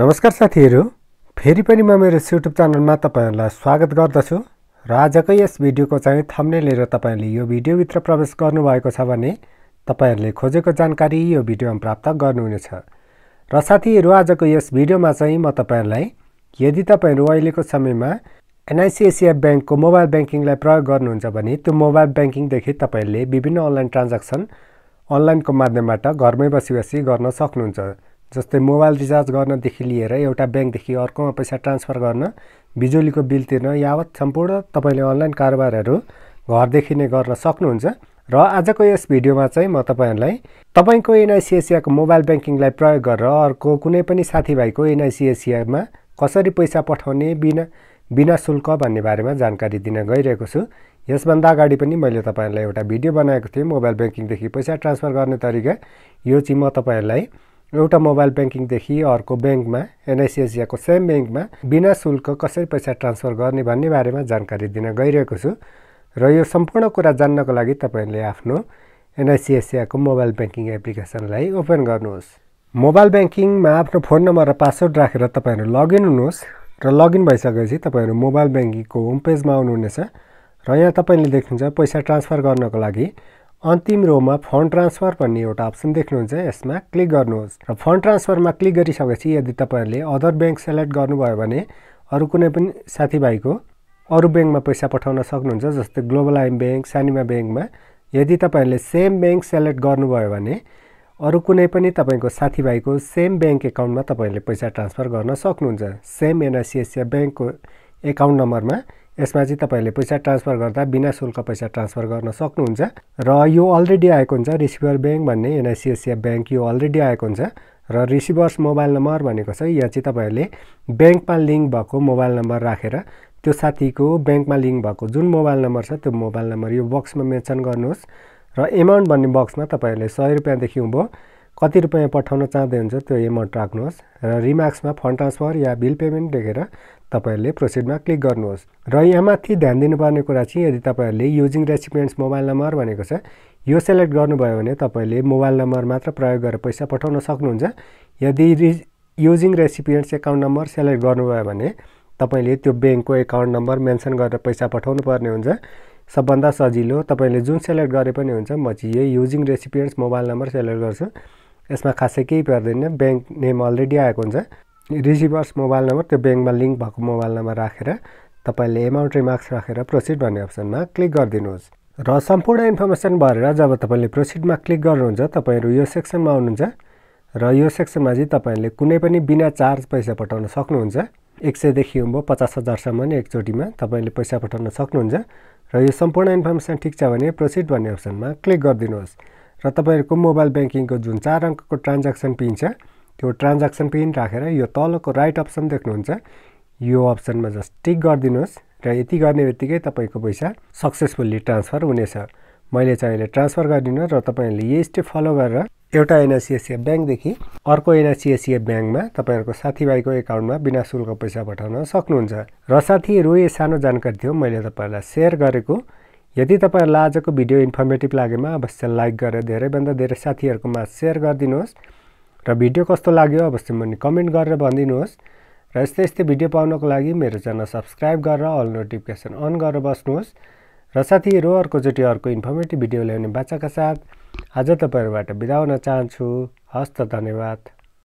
नमस्कार साथीहरू फेरि पनि म मेरो युट्युब च्यानलमा तपाईँहरूलाई स्वागत गर्दछु र आजकै यस भिडियोको चाहिँ थम्ने लिएर तपाईँहरूले यो भिडियोभित्र प्रवेश गर्नुभएको छ भने तपाईँहरूले खोजेको जानकारी यो भिडियोमा प्राप्त गर्नुहुनेछ र साथीहरू आजको यस भिडियोमा चाहिँ म तपाईँहरूलाई यदि तपाईँहरू अहिलेको समयमा एनआइसिएसिएफ ब्याङ्कको मोबाइल ब्याङ्किङलाई प्रयोग गर्नुहुन्छ भने त्यो मोबाइल ब्याङ्किङदेखि तपाईँहरूले विभिन्न अनलाइन ट्रान्ज्याक्सन अनलाइनको माध्यमबाट घरमै बसी बसी गर्न सक्नुहुन्छ जस्तै मोबाइल रिचार्ज गर्नदेखि लिएर एउटा ब्याङ्कदेखि अर्कोमा पैसा ट्रान्सफर गर्न बिजुलीको बिल तिर्न यावत सम्पूर्ण तपाईँले अनलाइन कारोबारहरू घरदेखि नै गर्न सक्नुहुन्छ र आजको यस भिडियोमा चाहिँ म तपाईँहरूलाई तपाईँको एनआइसिएसिआको मोबाइल ब्याङ्किङलाई प्रयोग गरेर अर्को कुनै पनि साथीभाइको एनआइसिएसिआमा कसरी पैसा पठाउने बिना बिना शुल्क भन्ने बारेमा जानकारी दिन गइरहेको छु यसभन्दा अगाडि पनि मैले तपाईँहरूलाई एउटा भिडियो बनाएको थिएँ मोबाइल ब्याङ्किङदेखि पैसा ट्रान्सफर गर्ने तरिका यो चाहिँ म तपाईँहरूलाई एउटा मोबाइल ब्याङ्किङदेखि अर्को ब्याङ्कमा एनआइसिएसियाको सेम ब्याङ्कमा बिना शुल्क कसरी पैसा ट्रान्सफर गर्ने भन्ने बारेमा जानकारी दिन गइरहेको छु र यो सम्पूर्ण कुरा जान्नको लागि तपाईँहरूले आफ्नो एनआइसिएसियाको मोबाइल ब्याङ्किङ एप्लिकेसनलाई ओपन गर्नुहोस् मोबाइल ब्याङ्किङमा आफ्नो फोन नम्बर र पासवर्ड राखेर तपाईँहरू लगइन हुनुहोस् र लगइन भइसकेपछि तपाईँहरू मोबाइल ब्याङ्किङको होम पेजमा आउनुहुनेछ र यहाँ तपाईँले देख्नुहुन्छ पैसा ट्रान्सफर गर्नको लागि अन्तिम रोमा फन्ड ट्रान्सफर भन्ने एउटा अप्सन देख्नुहुन्छ यसमा क्लिक गर्नुहोस् र फन्ड ट्रान्सफरमा क्लिक गरिसकेपछि यदि तपाईँहरूले अदर ब्याङ्क सेलेक्ट गर्नुभयो भने अरू कुनै पनि साथीभाइको अरू ब्याङ्कमा पैसा पठाउन सक्नुहुन्छ जस्तै ग्लोबल आइम ब्याङ्क सानिमा ब्याङ्कमा यदि तपाईँहरूले सेम ब्याङ्क सेलेक्ट गर्नुभयो भने अरू कुनै पनि तपाईँको साथीभाइको सेम ब्याङ्क एकाउन्टमा तपाईँहरूले पैसा ट्रान्सफर गर्न सक्नुहुन्छ सेम एनआइसिएसिया ब्याङ्कको एकाउन्ट नम्बरमा यसमा चाहिँ तपाईँहरूले पैसा ट्रान्सफर गर्दा बिना शुल्क पैसा ट्रान्सफर गर्न सक्नुहुन्छ र यो अलरेडी आएको हुन्छ रिसिभर ब्याङ्क भन्ने एनआइसिएसिआई ब्याङ्क यो अलरेडी आएको हुन्छ र रिसिभर्स मोबाइल नम्बर भनेको चाहिँ यहाँ चाहिँ तपाईँहरूले ब्याङ्कमा लिङ्क भएको मोबाइल नम्बर राखेर त्यो साथीको ब्याङ्कमा लिङ्क भएको जुन मोबाइल नम्बर छ त्यो मोबाइल नम्बर यो बक्समा मेन्सन गर्नुहोस् र एमाउन्ट भन्ने बक्समा तपाईँहरूले सय रुपियाँदेखि उँभो कति रुपियाँ पठाउन चाहँदै हुन्छ त्यो एमाउन्ट राख्नुहोस् र रिमार्क्समा फन्ड ट्रान्सफर या बिल पेमेन्ट लेखेर तपाईँहरूले प्रोसिडमा क्लिक गर्नुहोस् र यहाँ माथि ध्यान दिनुपर्ने कुरा चाहिँ यदि तपाईँहरूले युजिङ रेसिपिडेन्ट्स मोबाइल नम्बर भनेको छ यो सेलेक्ट गर्नुभयो भने तपाईँले मोबाइल नम्बर मात्र प्रयोग गरेर पैसा पठाउन सक्नुहुन्छ यदि reusing recipients account number select गर्नुभयो भने तपाईँले त्यो ब्याङ्कको एकाउन्ट नम्बर मेन्सन गरेर पैसा पठाउनु पर्ने हुन्छ सबभन्दा सजिलो तपाईँले जुन सेलेक्ट गरे पनि हुन्छ म चाहिँ यही using recipients mobile number select गर्छु यसमा खासै केही पर्दैन ब्याङ्क नेम अलरेडी आएको हुन्छ रिसिभर्स मोबाइल नम्बर त्यो ब्याङ्कमा लिङ्क भएको मोबाइल नम्बर राखेर तपाईँले एमाउन्ट रिमार्क्स राखेर प्रोसिड भन्ने अप्सनमा क्लिक गरिदिनुहोस् र सम्पूर्ण इन्फर्मेसन भरेर जब तपाईँले प्रोसिडमा क्लिक गर्नुहुन्छ तपाईँहरू यो सेक्सनमा आउनुहुन्छ र यो सेक्सनमा चाहिँ तपाईँहरूले कुनै पनि बिना चार्ज पैसा पठाउन सक्नुहुन्छ एक सयदेखि उँभो पचास हजारसम्म एकचोटिमा तपाईँले पैसा पठाउन सक्नुहुन्छ र यो सम्पूर्ण इन्फर्मेसन ठिक छ भने प्रोसिड भन्ने अप्सनमा क्लिक गरिदिनुहोस् र तपाईँहरूको मोबाइल ब्याङ्किङको जुन चार अङ्कको ट्रान्ज्याक्सन पिन छ त्यो ट्रान्ज्याक्सन पिन राखेर यो तलको राइट अप्सन देख्नुहुन्छ यो अप्सनमा जस्ट टिक गरिदिनुहोस् र यति गर्ने बित्तिकै तपाईँको पैसा सक्सेसफुल्ली ट्रान्सफर हुनेछ मैले चाहिँ अहिले ट्रान्सफर गरिदिनु र तपाईँहरूले यही स्टेप फलो गरेर एउटा एनआइसिएसिएफ ब्याङ्कदेखि अर्को एनआसिएसिए ब्याङ्कमा तपाईँहरूको साथीभाइको एकाउन्टमा बिना शुल्क पैसा पठाउन सक्नुहुन्छ र साथीहरू यो सानो जानकारी थियो मैले तपाईँहरूलाई सेयर गरेको यदि तपाईँहरूलाई आजको भिडियो इन्फर्मेटिभ लागेमा अवश्य लाइक गरेर धेरैभन्दा धेरै साथीहरूकोमा सेयर गरिदिनुहोस् र भिडियो कस्तो लाग्यो अवश्य मैले कमेन्ट गरेर भनिदिनुहोस् र यस्तै यस्तै भिडियो पाउनको लागि मेरो च्यानल सब्सक्राइब गरेर अल नोटिफिकेसन अन गरेर बस्नुहोस् र साथीहरू अर्कोचोटि अर्को इन्फर्मेटिभ भिडियो ल्याउने बाचाका साथ आज तपाईँहरूबाट बिदा हुन चाहन्छु हस्त धन्यवाद